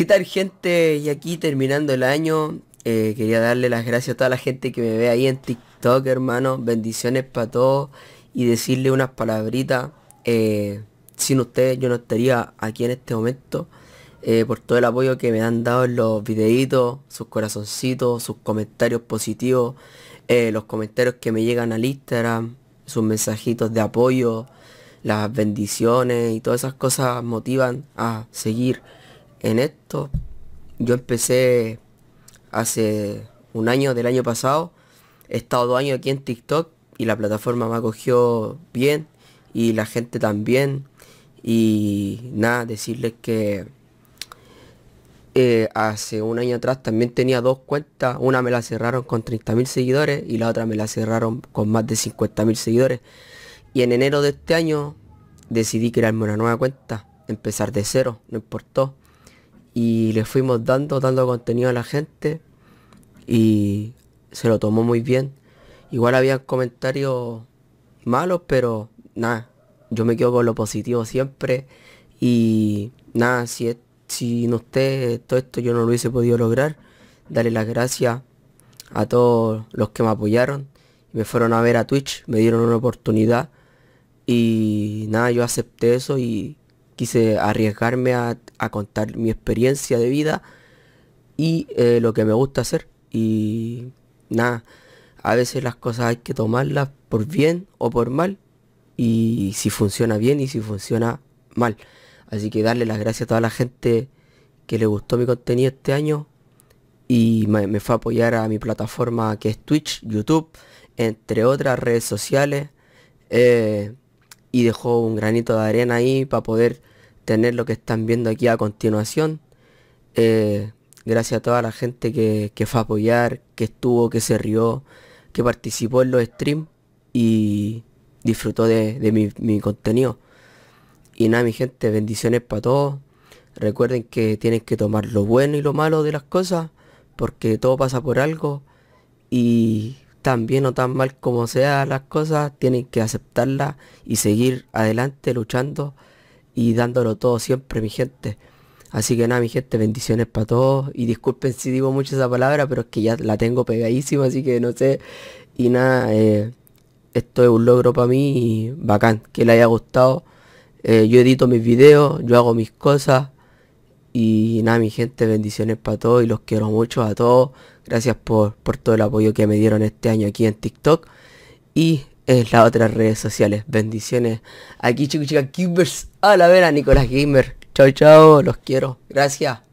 ¿Qué tal gente? Y aquí terminando el año, eh, quería darle las gracias a toda la gente que me ve ahí en TikTok, hermano. Bendiciones para todos y decirle unas palabritas. Eh, sin ustedes yo no estaría aquí en este momento. Eh, por todo el apoyo que me han dado en los videitos, sus corazoncitos, sus comentarios positivos, los comentarios que me llegan al Instagram, sus mensajitos de apoyo, las bendiciones y todas esas cosas motivan a seguir en esto. Yo empecé hace un año del año pasado. He estado dos años aquí en TikTok y la plataforma me acogió bien y la gente también. Y nada, decirles que eh, hace un año atrás también tenía dos cuentas. Una me la cerraron con 30.000 seguidores y la otra me la cerraron con más de 50.000 seguidores. Y en enero de este año decidí crearme una nueva cuenta, empezar de cero, no importó y le fuimos dando, dando contenido a la gente y se lo tomó muy bien. Igual había comentarios malos, pero nada, yo me quedo con lo positivo siempre y nada, si, es, no usted todo esto yo no lo hubiese podido lograr, darle las gracias a todos los que me apoyaron, me fueron a ver a Twitch, me dieron una oportunidad y nada, yo acepté eso y quise arriesgarme a, contar mi experiencia de vida y eh, lo que me gusta hacer. Y nada, a veces las cosas hay que tomarlas por bien o por mal. Y si funciona bien y si funciona mal. Así que darle las gracias a toda la gente que le gustó mi contenido este año. Y me, fue a apoyar a mi plataforma que es Twitch, YouTube, entre otras redes sociales. Eh, y dejó un granito de arena ahí para poder tener lo que están viendo aquí a continuación. Eh, gracias a toda la gente que, fue a apoyar, que estuvo, que se rió, que participó en los streams y disfrutó de, mi, mi, contenido. Y nada, mi gente, bendiciones para todos. Recuerden que tienen que tomar lo bueno y lo malo de las cosas, porque todo pasa por algo. Y tan bien o tan mal como sea las cosas, tienen que aceptarlas y seguir adelante luchando y dándolo todo siempre, mi gente. Así que nada, mi gente, bendiciones para todos. Y disculpen si digo mucho esa palabra, pero es que ya la tengo pegadísima, así que no sé. Y nada, eh, esto es un logro para mí y bacán, que le haya gustado. Eh, yo edito mis videos, yo hago mis cosas. Y nada, mi gente, bendiciones para todos y los quiero mucho a todos. Gracias por, todo el apoyo que me dieron este año aquí en TikTok y en las otras redes sociales. Bendiciones. Aquí chicos chicas gamers. A la vera, Nicolás Gamer. Chao, chao. Los quiero. Gracias.